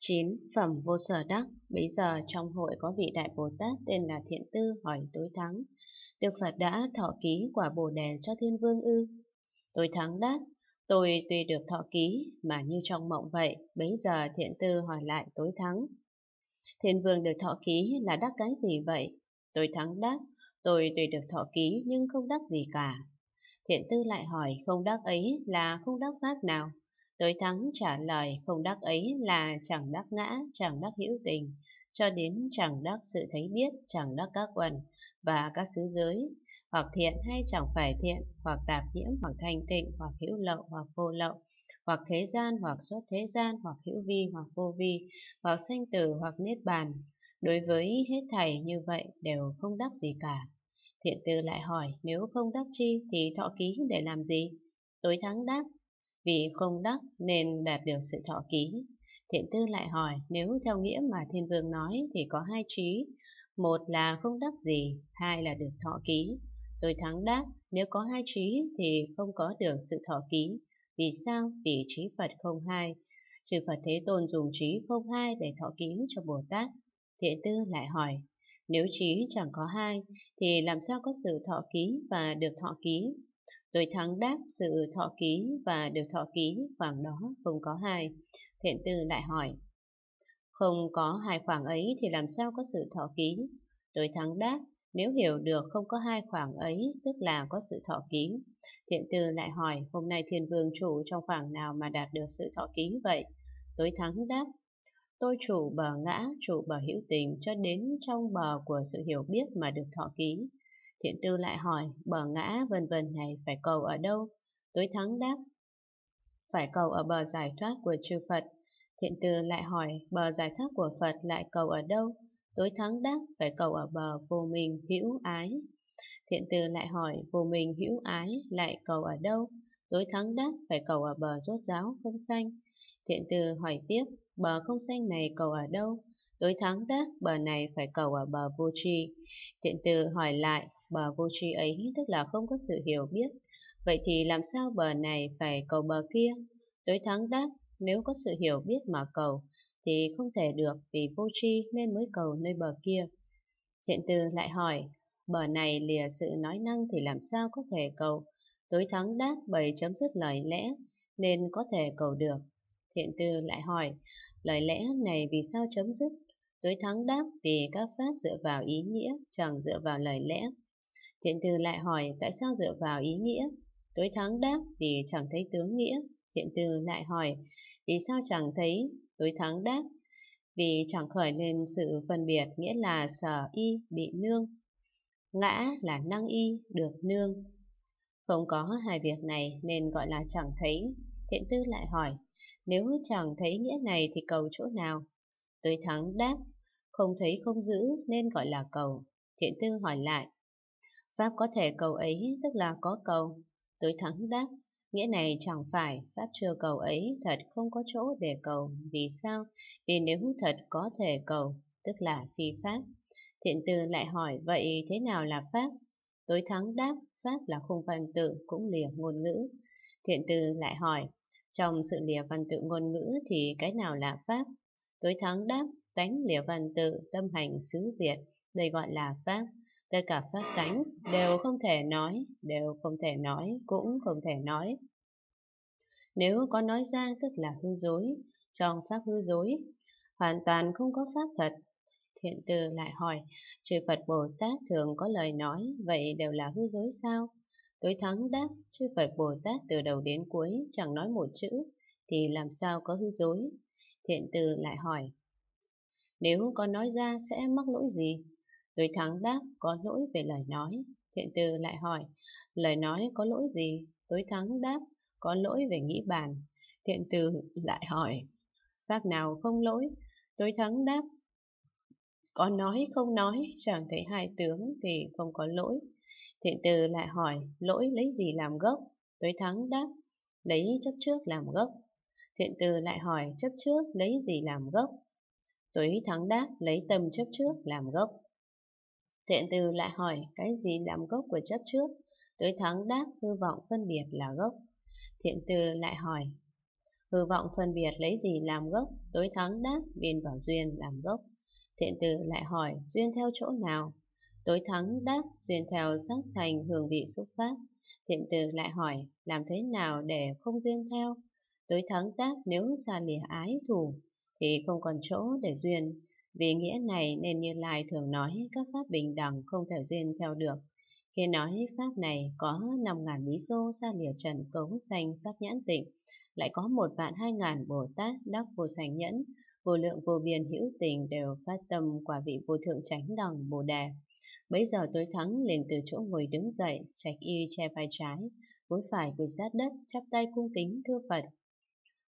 9. Phẩm vô sở đắc bây giờ trong hội có vị Đại Bồ Tát tên là Thiện Tư hỏi tối thắng. Đức Phật đã thọ ký quả bồ đề cho thiên vương ư. Tối thắng đáp, tôi tuy được thọ ký mà như trong mộng vậy. bây giờ Thiện Tư hỏi lại tối thắng. Thiên vương được thọ ký là đắc cái gì vậy? Tối thắng đáp, tôi tuy được thọ ký nhưng không đắc gì cả. Thiện Tư lại hỏi không đắc ấy là không đắc pháp nào? Tới thắng trả lời không đắc ấy là chẳng đắc ngã, chẳng đắc hữu tình, cho đến chẳng đắc sự thấy biết, chẳng đắc các quần và các xứ giới, hoặc thiện hay chẳng phải thiện, hoặc tạp nhiễm, hoặc thanh tịnh, hoặc hữu lậu, hoặc vô lậu, hoặc thế gian, hoặc xuất thế gian, hoặc hữu vi, hoặc vô vi, hoặc sanh tử, hoặc niết bàn. Đối với hết thảy như vậy đều không đắc gì cả. Thiện tư lại hỏi, nếu không đắc chi thì thọ ký để làm gì? Tối thắng đáp, vì không đắc nên đạt được sự thọ ký. Thiện tư lại hỏi, nếu theo nghĩa mà thiên vương nói thì có hai trí, một là không đắc gì, hai là được thọ ký. Tôi thắng đáp, nếu có hai trí thì không có được sự thọ ký. Vì sao? Vì trí Phật không hai. Chư Phật Thế Tôn dùng trí không hai để thọ ký cho Bồ Tát. Thiện tư lại hỏi, nếu trí chẳng có hai thì làm sao có sự thọ ký và được thọ ký? Tôi thắng đáp sự thọ ký và được thọ ký khoảng đó không có hai. Thiện tư lại hỏi. Không có hai khoảng ấy thì làm sao có sự thọ ký? Tôi thắng đáp. Nếu hiểu được không có hai khoảng ấy, tức là có sự thọ ký. Thiện tư lại hỏi, hôm nay thiên vương chủ trong khoảng nào mà đạt được sự thọ ký vậy? Tối thắng đáp, tôi chủ bờ ngã, chủ bờ hữu tình cho đến trong bờ của sự hiểu biết mà được thọ ký. Thiện tư lại hỏi, bờ ngã vân vân này phải cầu ở đâu? Tối thắng đáp, phải cầu ở bờ giải thoát của chư Phật. Thiện tư lại hỏi, bờ giải thoát của Phật lại cầu ở đâu? Tối thắng đáp, phải cầu ở bờ vô minh hữu ái. Thiện tư lại hỏi, vô minh hữu ái lại cầu ở đâu? Tối thắng đáp, phải cầu ở bờ rốt giáo không xanh. Thiện tư hỏi tiếp, bờ không xanh này cầu ở đâu? Tối thắng đáp bờ này phải cầu ở à, bờ vô tri. Thiện từ hỏi lại, bờ vô tri ấy tức là không có sự hiểu biết. Vậy thì làm sao bờ này phải cầu bờ kia? Tối thắng đáp, nếu có sự hiểu biết mà cầu, thì không thể được vì vô tri nên mới cầu nơi bờ kia. Thiện từ lại hỏi, bờ này lìa sự nói năng thì làm sao có thể cầu? Tối thắng đáp bày chấm dứt lời lẽ, nên có thể cầu được. Thiện tư lại hỏi, lời lẽ này vì sao chấm dứt? Tối thắng đáp vì các pháp dựa vào ý nghĩa, chẳng dựa vào lời lẽ. Thiện từ lại hỏi tại sao dựa vào ý nghĩa? Tối thắng đáp vì chẳng thấy tướng nghĩa. Thiện từ lại hỏi vì sao chẳng thấy? Tối thắng đáp vì chẳng khởi lên sự phân biệt nghĩa là sở y bị nương. Ngã là năng y được nương. Không có hai việc này nên gọi là chẳng thấy. Thiện tư lại hỏi, nếu chẳng thấy nghĩa này thì cầu chỗ nào? Tới thắng đáp, không thấy không giữ nên gọi là cầu. Thiện tư hỏi lại, Pháp có thể cầu ấy tức là có cầu. Tới thắng đáp, nghĩa này chẳng phải Pháp chưa cầu ấy thật không có chỗ để cầu. Vì sao? Vì nếu thật có thể cầu, tức là phi Pháp. Thiện tư lại hỏi, vậy thế nào là Pháp? Tối thắng đáp, Pháp là khung văn tự, cũng lìa ngôn ngữ. Thiện tư lại hỏi, trong sự lìa văn tự ngôn ngữ thì cái nào là Pháp? Tối thắng đáp, tánh lìa văn tự, tâm hành xứ diệt, đây gọi là pháp. Tất cả pháp tánh đều không thể nói, đều không thể nói, cũng không thể nói. Nếu có nói ra tức là hư dối, trong pháp hư dối, hoàn toàn không có pháp thật. Thiện từ lại hỏi, trừ Phật Bồ Tát thường có lời nói, vậy đều là hư dối sao? Đối thắng đáp, chư Phật Bồ Tát từ đầu đến cuối chẳng nói một chữ, thì làm sao có hư dối? Thiện từ lại hỏi. Nếu con nói ra sẽ mắc lỗi gì? Tôi thắng đáp có lỗi về lời nói. Thiện từ lại hỏi, lời nói có lỗi gì? Tối thắng đáp, có lỗi về nghĩ bàn. Thiện từ lại hỏi, pháp nào không lỗi? Tối thắng đáp, có nói không nói, chẳng thấy hai tướng thì không có lỗi. Thiện từ lại hỏi, lỗi lấy gì làm gốc? Tối thắng đáp, lấy chấp trước làm gốc. Thiện từ lại hỏi chấp trước lấy gì làm gốc. Tối thắng đáp lấy tâm chấp trước làm gốc. Thiện từ lại hỏi cái gì làm gốc của chấp trước. Tối thắng đáp hư vọng phân biệt là gốc. Thiện từ lại hỏi hư vọng phân biệt lấy gì làm gốc. Tối thắng đáp viên vào duyên làm gốc. Thiện từ lại hỏi duyên theo chỗ nào. Tối thắng đáp duyên theo sắc thành hương vị xúc pháp. Thiện từ lại hỏi làm thế nào để không duyên theo. Tới thắng tác nếu xa lìa ái thù Thì không còn chỗ để duyên Vì nghĩa này nên Như Lai thường nói Các pháp bình đẳng không thể duyên theo được Khi nói pháp này Có năm ngàn lý xô xa lìa trần cấu sanh pháp nhãn tịnh Lại có một vạn hai ngàn Bồ Tát Đắc vô sanh nhẫn Vô lượng vô biên hữu tình đều phát tâm Quả vị vô thượng chánh đẳng Bồ Đề Bấy giờ tối thắng liền từ chỗ ngồi đứng dậy, trạch y che vai trái, gối phải quỳ sát đất, chắp tay cung kính thưa Phật,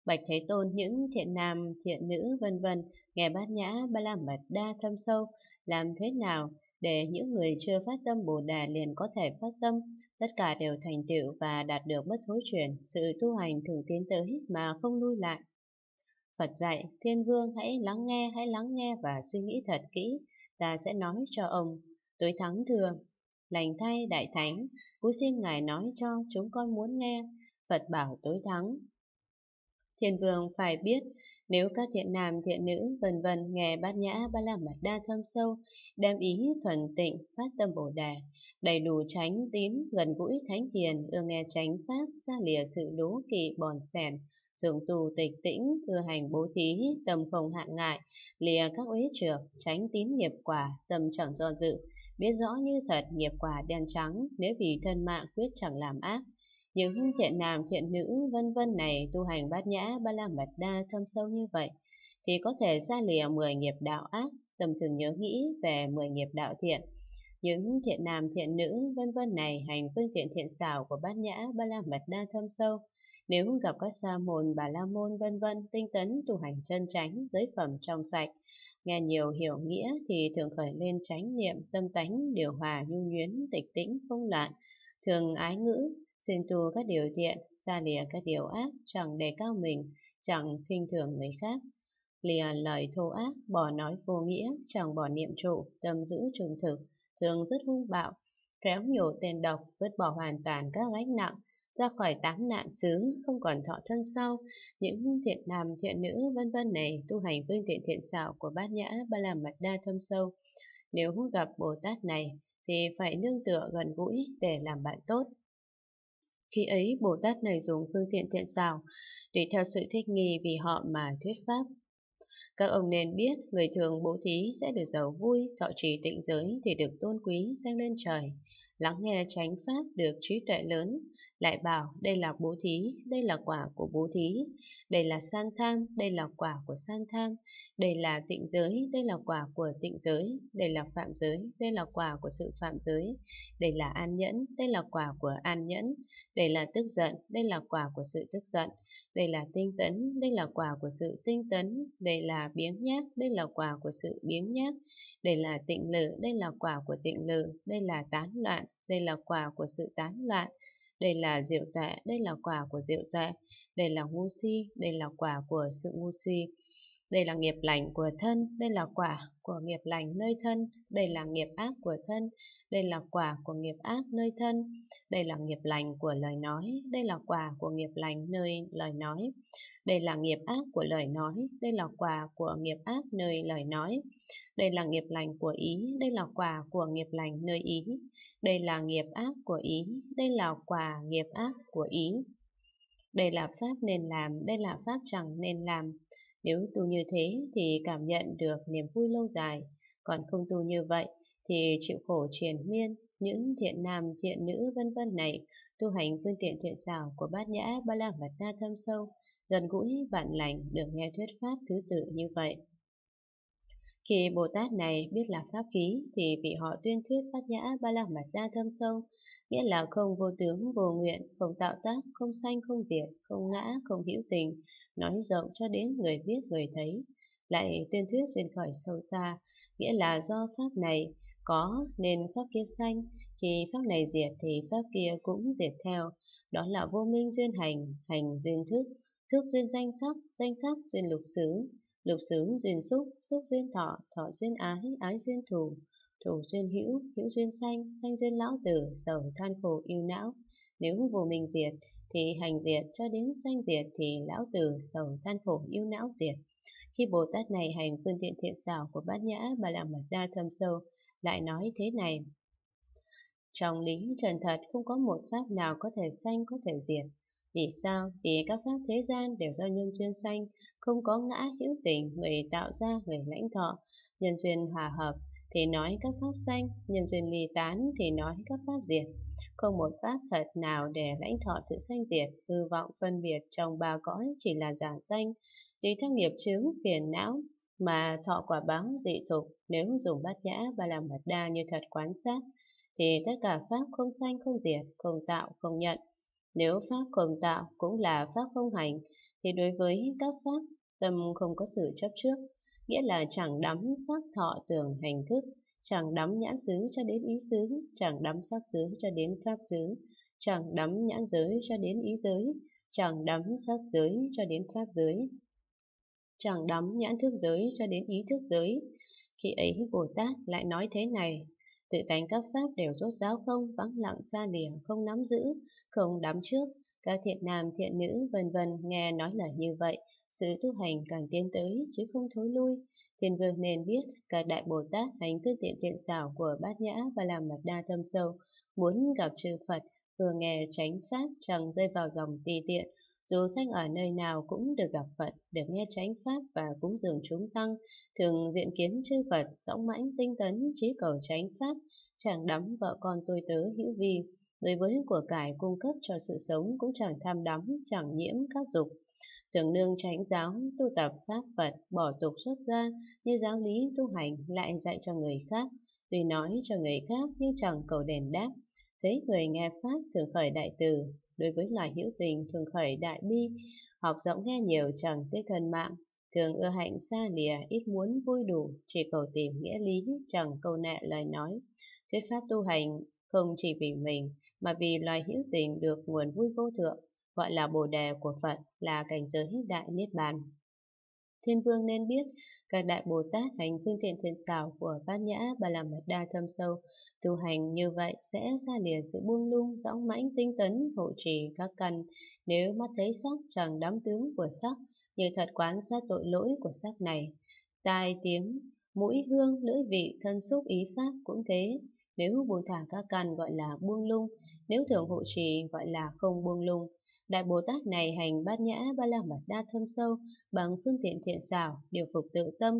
Bạch Thế Tôn những thiện nam, thiện nữ vân vân, nghe bát nhã ba la mật đa thâm sâu, làm thế nào để những người chưa phát tâm Bồ Đà liền có thể phát tâm, tất cả đều thành tựu và đạt được bất thối chuyển, sự tu hành thường tiến tới mà không lui lại. Phật dạy, thiên vương hãy lắng nghe, hãy lắng nghe và suy nghĩ thật kỹ, ta sẽ nói cho ông. Tối thắng thừa, lành thay đại thánh, cú xin ngài nói cho chúng con muốn nghe. Phật bảo tối thắng, thiền vương phải biết, nếu các thiện nam thiện nữ vân vân nghe bát nhã ba la mật đa thâm sâu, đem ý thuần tịnh, phát tâm bồ đề, đầy đủ tránh tín, gần gũi thánh hiền, ưa nghe tránh pháp, xa lìa sự đố kỵ bòn sẻn thường tù tịch tĩnh, ưa hành bố thí, tâm không hạn ngại, lìa các uế trược, tránh tín nghiệp quả, tâm chẳng do dự, biết rõ như thật nghiệp quả đen trắng, nếu vì thân mạng quyết chẳng làm ác, những thiện nam thiện nữ vân vân này tu hành bát nhã ba la mật đa thâm sâu như vậy thì có thể xa lìa 10 nghiệp đạo ác, tầm thường nhớ nghĩ về 10 nghiệp đạo thiện. Những thiện nam thiện nữ vân vân này hành phương tiện thiện xảo của bát nhã ba la mật đa thâm sâu. Nếu gặp các sa môn, bà la môn vân vân tinh tấn tu hành chân chánh, giới phẩm trong sạch, nghe nhiều hiểu nghĩa thì thường khởi lên chánh niệm, tâm tánh điều hòa nhu nhuyễn, tịch tĩnh không loạn, thường ái ngữ, Xin tu các điều thiện, xa lìa các điều ác, chẳng đề cao mình, chẳng khinh thường người khác. Lìa lời thô ác, bỏ nói vô nghĩa, chẳng bỏ niệm trụ, tâm giữ trung thực, thường rất hung bạo, khéo nhổ tên độc, vứt bỏ hoàn toàn các gánh nặng, ra khỏi tám nạn xứ, không còn thọ thân sau, những thiện nam, thiện nữ, vân vân này, tu hành phương tiện thiện xảo của bát nhã ba làm mật đa thâm sâu. Nếu gặp Bồ Tát này, thì phải nương tựa gần gũi để làm bạn tốt. Khi ấy, Bồ Tát này dùng phương tiện thiện xảo tùy theo sự thích nghi vì họ mà thuyết pháp. Các ông nên biết, người thường bố thí sẽ được giàu vui, thọ trì tịnh giới thì được tôn quý, sang lên trời lắng nghe chánh pháp được trí tuệ lớn, lại bảo đây là bố thí, đây là quả của bố thí, đây là san tham, đây là quả của san tham, đây là tịnh giới, đây là quả của tịnh giới, đây là phạm giới, đây là quả của sự phạm giới, đây là an nhẫn, đây là quả của an nhẫn, đây là tức giận, đây là quả của sự tức giận, đây là tinh tấn, đây là quả của sự tinh tấn, đây là biếng nhác, đây là quả của sự biếng nhác, đây là tịnh lự, đây là quả của tịnh lự, đây là tán loạn, đây là quả của sự tán loạn, đây là diệu tuệ, đây là quả của diệu tuệ, đây là ngu si, đây là quả của sự ngu si. Đây là nghiệp lành của thân, đây là quả của nghiệp lành nơi thân, đây là nghiệp ác của thân, đây là quả của nghiệp ác nơi thân, đây là nghiệp lành của lời nói, đây là quả của nghiệp lành nơi lời nói, đây là nghiệp ác của lời nói, đây là quả của nghiệp ác nơi lời nói, đây là nghiệp lành của ý, đây là quả của nghiệp lành nơi ý, đây là nghiệp ác của ý, đây là quả nghiệp ác của ý. Đây là pháp nên làm, đây là pháp chẳng nên làm. Nếu tu như thế thì cảm nhận được niềm vui lâu dài, còn không tu như vậy thì chịu khổ triền miên, những thiện nam, thiện nữ vân vân này, tu hành phương tiện thiện xảo của bát nhã ba la mật na thâm sâu, gần gũi bạn lành được nghe thuyết pháp thứ tự như vậy. Khi Bồ Tát này biết là pháp khí thì vị họ tuyên thuyết bát nhã ba la mật đa thâm sâu, nghĩa là không vô tướng, vô nguyện, không tạo tác, không sanh, không diệt, không ngã, không hữu tình, nói rộng cho đến người biết người thấy. Lại tuyên thuyết duyên khởi sâu xa, nghĩa là do pháp này có nên pháp kia sanh, khi pháp này diệt thì pháp kia cũng diệt theo. Đó là vô minh duyên hành, hành duyên thức, thức duyên danh sắc, danh sắc duyên lục xứ, Lục xướng duyên xúc, xúc duyên thọ, thọ duyên ái, ái duyên thù, thù duyên hữu, hữu duyên sanh, sanh duyên lão tử, sầu than khổ yêu não. Nếu vô minh diệt thì hành diệt, cho đến sanh diệt thì lão tử, sầu than khổ yêu não diệt. Khi Bồ Tát này hành phương tiện thiện xảo của bát nhã bà làm mật đa thâm sâu, lại nói thế này. Trong lý trần thật không có một pháp nào có thể sanh, có thể diệt. Vì sao? Vì các pháp thế gian đều do nhân duyên sanh, không có ngã hữu tình, người tạo ra, người lãnh thọ. Nhân duyên hòa hợp thì nói các pháp sanh, nhân duyên ly tán thì nói các pháp diệt. Không một pháp thật nào để lãnh thọ sự sanh diệt, hư vọng phân biệt trong ba cõi chỉ là giả danh, tùy theo nghiệp chứng phiền não, mà thọ quả báo dị thục nếu dùng bát nhã và làm mật đa như thật quán sát thì tất cả pháp không sanh không diệt không tạo không nhận nếu pháp không tạo cũng là pháp không hành, thì đối với các pháp, tâm không có sự chấp trước, nghĩa là chẳng đắm sắc thọ tưởng hành thức, chẳng đắm nhãn xứ cho đến ý xứ, chẳng đắm sắc xứ cho đến pháp xứ, chẳng đắm nhãn giới cho đến ý giới, chẳng đắm sắc giới cho đến pháp giới, chẳng đắm nhãn thức giới cho đến ý thức giới. Khi ấy Bồ Tát lại nói thế này, Tự tánh các pháp đều rốt ráo không, vắng lặng xa lìa, không nắm giữ, không đắm trước. Các thiện nam, thiện nữ, vân vân nghe nói lời như vậy, sự tu hành càng tiến tới chứ không thối lui. Thiên vương nên biết các đại Bồ Tát hành phương tiện thiện xảo của bát nhã và làm mật đa thâm sâu, muốn gặp chư Phật, vừa nghe tránh pháp chẳng rơi vào dòng ti tiện, dù sanh ở nơi nào cũng được gặp Phật, được nghe chánh Pháp và cúng dường chúng tăng, thường diện kiến chư Phật, dõng mãnh tinh tấn, trí cầu chánh Pháp, chẳng đắm vợ con tôi tớ hữu vi. Đối với của cải cung cấp cho sự sống cũng chẳng tham đắm, chẳng nhiễm các dục. Thường nương tránh giáo, tu tập Pháp Phật, bỏ tục xuất gia, như giáo lý tu hành lại dạy cho người khác. tùy nói cho người khác nhưng chẳng cầu đèn đáp, thấy người nghe Pháp thường khởi đại từ, đối với loài hữu tình thường khởi đại bi, học rộng nghe nhiều chẳng tới thân mạng, thường ưa hạnh xa lìa, ít muốn vui đủ, chỉ cầu tìm nghĩa lý, chẳng câu nệ lời nói. Thuyết pháp tu hành không chỉ vì mình, mà vì loài hữu tình được nguồn vui vô thượng, gọi là bồ đề của Phật, là cảnh giới đại niết bàn. Thiên vương nên biết, các đại Bồ Tát hành phương tiện thiện xảo của Bát Nhã Bà La Mật Đa thâm sâu. Tu hành như vậy sẽ ra lìa sự buông lung, dõng mãnh, tinh tấn, hộ trì các căn. Nếu mắt thấy sắc chẳng đám tướng của sắc, như thật quán sát tội lỗi của sắc này. Tai tiếng, mũi hương, lưỡi vị, thân xúc ý pháp cũng thế nếu buông thả các căn gọi là buông lung, nếu thường hộ trì gọi là không buông lung. Đại Bồ Tát này hành bát nhã ba la mật đa thâm sâu bằng phương tiện thiện xảo, điều phục tự tâm,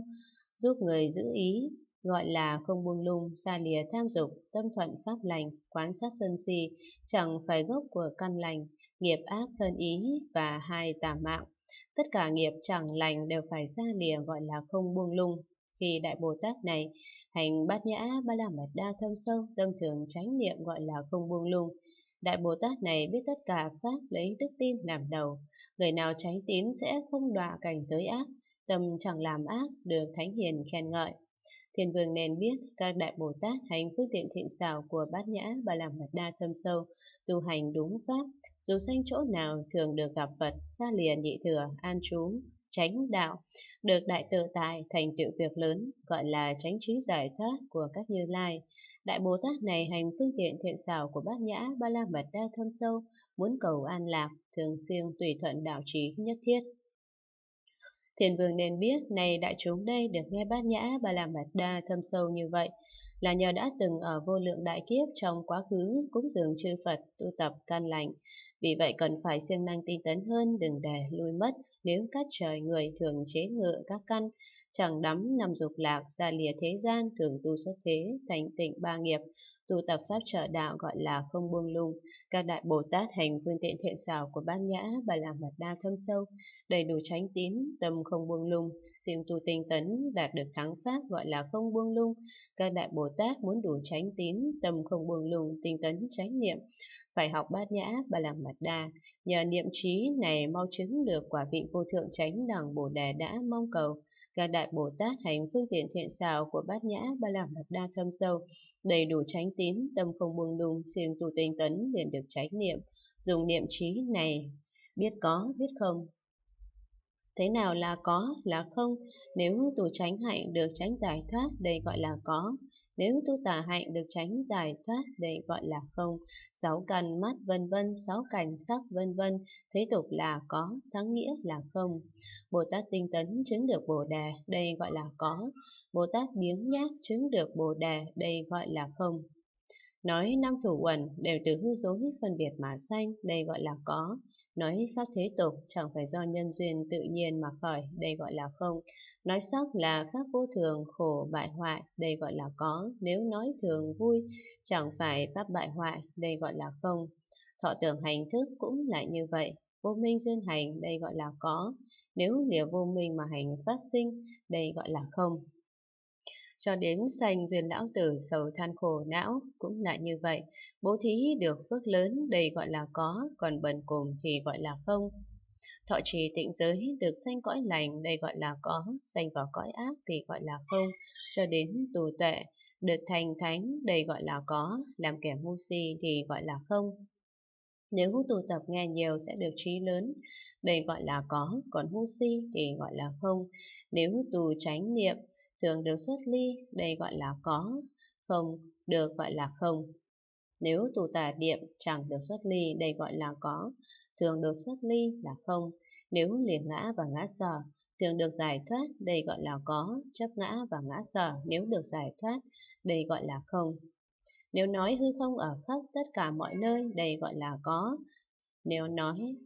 giúp người giữ ý, gọi là không buông lung, xa lìa tham dục, tâm thuận pháp lành, quán sát sân si, chẳng phải gốc của căn lành, nghiệp ác thân ý và hai tà mạng. Tất cả nghiệp chẳng lành đều phải xa lìa gọi là không buông lung. Khi Đại Bồ Tát này hành bát nhã ba la mật đa thâm sâu, tâm thường tránh niệm gọi là không buông lung. Đại Bồ Tát này biết tất cả Pháp lấy đức tin làm đầu. Người nào tránh tín sẽ không đọa cảnh giới ác, tâm chẳng làm ác, được Thánh Hiền khen ngợi. Thiên vương nên biết các đại Bồ Tát hành phương tiện thiện xảo của bát nhã và làm mật đa thâm sâu, tu hành đúng pháp, dù sanh chỗ nào thường được gặp Phật, xa lìa nhị thừa, an trú, chánh đạo, được đại tự tại thành tựu việc lớn, gọi là chánh trí giải thoát của các như lai. Đại Bồ Tát này hành phương tiện thiện xảo của bát nhã, ba la mật đa thâm sâu, muốn cầu an lạc, thường xuyên tùy thuận đạo trí nhất thiết. Thiền vương nên biết, này đại chúng đây được nghe bát nhã, ba la mật đa thâm sâu như vậy, là nhờ đã từng ở vô lượng đại kiếp trong quá khứ cúng dường chư Phật tu tập can lành. Vì vậy cần phải siêng năng tinh tấn hơn đừng để lui mất nếu các trời người thường chế ngự các căn, chẳng đắm nằm dục lạc xa lìa thế gian thường tu xuất thế thành tịnh ba nghiệp, tu tập pháp trợ đạo gọi là không buông lung. Các đại Bồ Tát hành phương tiện thiện xảo của Bát Nhã Bà làm Mật Đa thâm sâu, đầy đủ tránh tín, tâm không buông lung, siêng tu tinh tấn đạt được thắng pháp gọi là không buông lung. Các đại Bồ Bồ Tát muốn đủ tránh tín, tâm không buông lung, tinh tấn tránh niệm, phải học bát nhã, ba làm mật đa. Nhờ niệm trí này mau chứng được quả vị vô thượng tránh đẳng Bồ Đề đã mong cầu. Các đại Bồ Tát hành phương tiện thiện xảo của bát nhã, ba làm mật đa thâm sâu, đầy đủ tránh tín, tâm không buông lung, siêng tu tinh tấn liền được tránh niệm. Dùng niệm trí này biết có, biết không, Thế nào là có, là không? Nếu tù tránh hạnh được tránh giải thoát, đây gọi là có. Nếu tu tà hạnh được tránh giải thoát đây gọi là không. Sáu căn mắt vân vân, sáu cảnh sắc vân vân, thế tục là có, thắng nghĩa là không. Bồ Tát tinh tấn chứng được Bồ đề, đây gọi là có. Bồ Tát biếng nhác chứng được Bồ đề, đây gọi là không. Nói năng thủ quần đều từ hư dối phân biệt mà sanh, đây gọi là có. Nói pháp thế tục chẳng phải do nhân duyên tự nhiên mà khởi, đây gọi là không. Nói sắc là pháp vô thường, khổ, bại hoại, đây gọi là có. Nếu nói thường vui, chẳng phải pháp bại hoại, đây gọi là không. Thọ tưởng hành thức cũng lại như vậy. Vô minh duyên hành, đây gọi là có. Nếu lìa vô minh mà hành phát sinh, đây gọi là không cho đến sanh duyên lão tử sầu than khổ não cũng lại như vậy. Bố thí được phước lớn đây gọi là có, còn bần cùng thì gọi là không. Thọ trì tịnh giới được sanh cõi lành đây gọi là có, sanh vào cõi ác thì gọi là không, cho đến tù tuệ, được thành thánh đây gọi là có, làm kẻ ngu si thì gọi là không. Nếu hút tụ tập nghe nhiều sẽ được trí lớn, đây gọi là có, còn hút si thì gọi là không. Nếu hút tù tránh niệm thường được xuất ly, đây gọi là có, không được gọi là không. Nếu tù tà điệm chẳng được xuất ly, đây gọi là có, thường được xuất ly là không. Nếu liền ngã và ngã sở, thường được giải thoát, đây gọi là có, chấp ngã và ngã sở, nếu được giải thoát, đây gọi là không. Nếu nói hư không ở khắp tất cả mọi nơi, đây gọi là có. Nếu nói